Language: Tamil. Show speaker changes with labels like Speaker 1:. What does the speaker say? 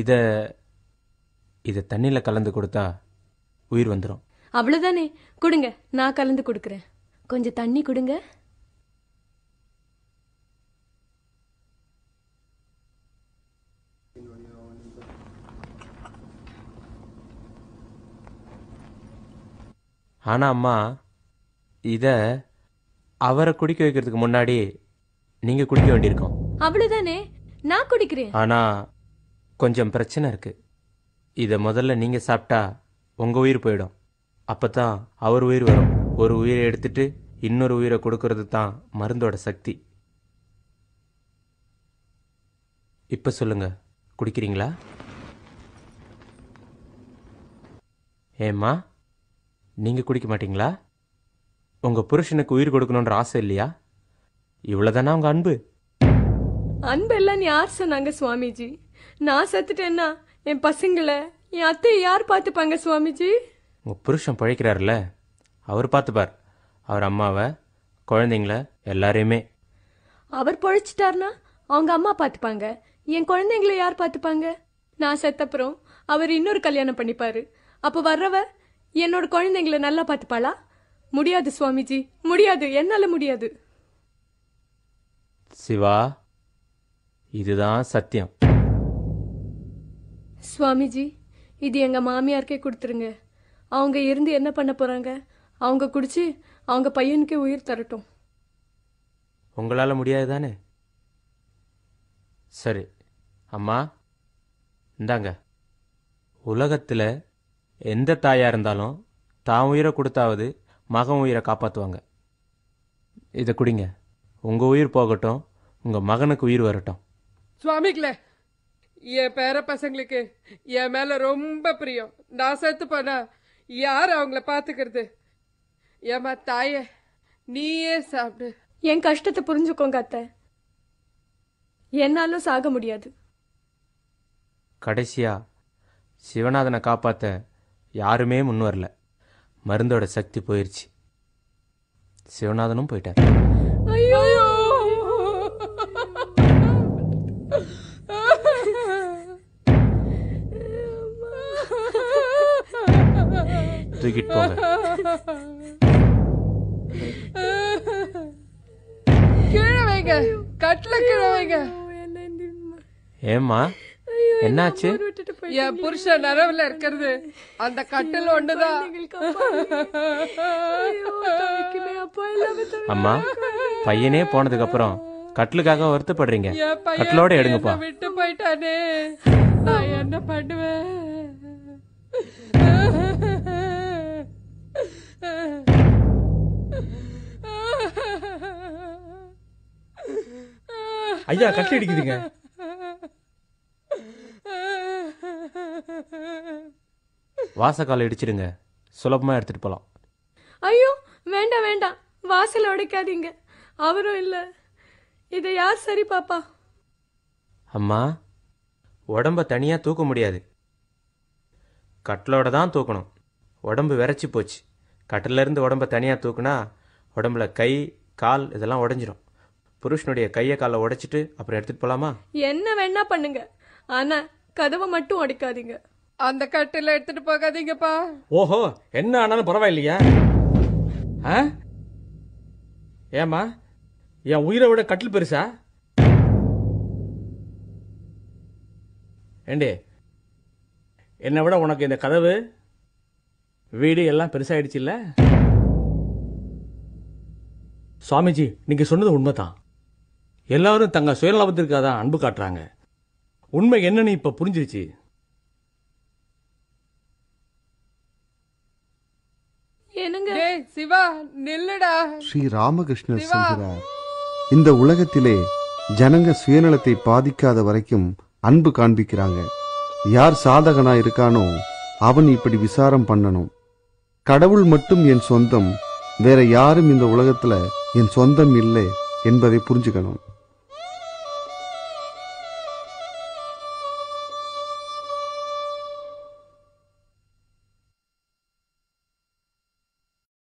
Speaker 1: இதை இதை தண்ணியில் கலந்து கொடுத்தா உயிர் வந்துடும்
Speaker 2: அவ்வளோதானே கொடுங்க நான் கலந்து கொடுக்குறேன் கொஞ்சம் தண்ணி கொடுங்க
Speaker 1: ஆனால் அம்மா இதை அவரை குடிக்க வைக்கிறதுக்கு முன்னாடி நீங்கள் குடிக்க வேண்டியிருக்கோம்
Speaker 2: அவ்வளோதானே நான் குடிக்கிறேன்
Speaker 1: ஆனால் கொஞ்சம் பிரச்சனை இருக்குது இதை முதல்ல நீங்கள் சாப்பிட்டா உங்கள் உயிர் போயிடும் அப்போ தான் அவர் உயிர் வரும் ஒரு உயிரை எடுத்துட்டு இன்னொரு உயிரை கொடுக்கறது தான் மருந்தோட சக்தி இப்போ சொல்லுங்கள் குடிக்கிறீங்களா ஏம்மா நீங்கள் குடிக்க மாட்டிங்களா உங்கள் புருஷனுக்கு உயிர் கொடுக்கணுன்ற ஆசை இல்லையா இவ்வளவுதானா உங்கள் அன்பு
Speaker 2: அன்பெல்லாம் யார் சொன்னாங்க சுவாமிஜி நான் செத்துட்டேன்னா என் பசங்களை என் அத்தையை யார் பார்த்துப்பாங்க சுவாமிஜி
Speaker 1: உங்கள் புருஷன் பழைக்கிறாருல்ல அவர் பார்த்துப்பார் அவர் அம்மாவை குழந்தைங்கள எல்லாரையுமே
Speaker 2: அவர் பொழைச்சிட்டார்னா அவங்க அம்மா பார்த்துப்பாங்க என் குழந்தைங்கள யார் பார்த்துப்பாங்க நான் செத்தப்புறம் அவர் இன்னொரு கல்யாணம் பண்ணிப்பாரு அப்போ வர்றவ என்னோட குழந்தைங்கள நல்லா பார்த்துப்பாளா முடியாது சுவாமிஜி முடியாது என்னால் முடியாது
Speaker 1: சிவா இதுதான் சத்தியம்
Speaker 2: சுவாமிஜி இது எங்கள் மாமியாருக்கே கொடுத்துருங்க அவங்க இருந்து என்ன பண்ண போகிறாங்க அவங்க குடிச்சு அவங்க பையனுக்கே உயிர் தரட்டும்
Speaker 1: உங்களால் முடியாது தானே சரி அம்மா இந்தாங்க உலகத்தில் எந்த தாயாக இருந்தாலும் தான் உயிரை கொடுத்தாவது மகன் உயிரை காப்பாற்றுவாங்க இதை குடிங்க உங்கள் உயிர் போகட்டும் உங்கள் மகனுக்கு உயிர் வரட்டும்
Speaker 2: சுவாமிகளே என் பேர பசங்களுக்கு என் மேல ரொம்ப பிரியம் நான் செத்து போனா யார் அவங்கள பாத்துக்கிறது ஏமா தாய நீயே சாப்பிடு என் கஷ்டத்தை புரிஞ்சுக்கோங்க அத்தை என்னாலும் சாக முடியாது
Speaker 1: கடைசியா சிவநாதனை காப்பாத்த யாருமே முன் வரல மருந்தோட சக்தி போயிருச்சு சிவநாதனும் போயிட்டார் ஐயோ தூக்கிட்டு போங்க
Speaker 2: கீழே வைங்க கட்டில கீழே வைங்க
Speaker 1: ஏமா என்னாச்சு
Speaker 2: என் புருஷன் நரவுல இருக்கிறது அந்த கட்டில் ஒண்ணுதான் அம்மா
Speaker 1: பையனே போனதுக்கு அப்புறம் கட்டிலுக்காக வருத்தப்படுறீங்க கட்டிலோட எடுங்கப்பா
Speaker 2: விட்டு போயிட்டானே நான் என்ன பண்ணுவேன்
Speaker 1: ஐயா கட்டி அடிக்குதுங்க வாசக்கால் இடிச்சிடுங்க சுலபமாக எடுத்துட்டு போகலாம்
Speaker 2: ஐயோ வேண்டாம் வேண்டாம் வாசலை உடைக்காதீங்க அவரும் இல்லை இதை யார் சரி பாப்பா
Speaker 1: அம்மா உடம்ப தனியாக தூக்க முடியாது கட்டிலோட தான் தூக்கணும் உடம்பு விரைச்சி போச்சு கட்டிலேருந்து உடம்ப தனியாக தூக்குனா உடம்புல கை கால் இதெல்லாம் உடஞ்சிரும் புருஷனுடைய கையை காலை உடைச்சிட்டு அப்புறம் எடுத்துட்டு போலாமா
Speaker 2: என்ன வேணா பண்ணுங்க ஆனா கதவை மட்டும் உடைக்காதீங்க அந்த கட்டில எடுத்துட்டு போகாதீங்கப்பா
Speaker 1: ஓஹோ என்ன ஆனாலும் பரவாயில்லையா ஏமா என் உயிரை விட கட்டில் பெருசா ஏண்டே என்னை விட உனக்கு இந்த கதவு வீடு எல்லாம் பெருசாயிடுச்சு இல்ல சுவாமிஜி நீங்க சொன்னது உண்மைதான் எல்லாரும் தங்க சுயநலபத்திற்காக தான் அன்பு காட்டுறாங்க உண்மை என்னன்னு இப்ப புரிஞ்சிருச்சு சிவா ஸ்ரீ ராமகிருஷ்ணர் சொல்கிறார் இந்த உலகத்திலே ஜனங்க சுயநலத்தை பாதிக்காத வரைக்கும் அன்பு காண்பிக்கிறாங்க யார் சாதகனா இருக்கானோ அவன் இப்படி விசாரம் பண்ணணும் கடவுள் மட்டும் என் சொந்தம் வேற யாரும் இந்த உலகத்தில் என் சொந்தம் இல்லை என்பதை புரிஞ்சுக்கணும்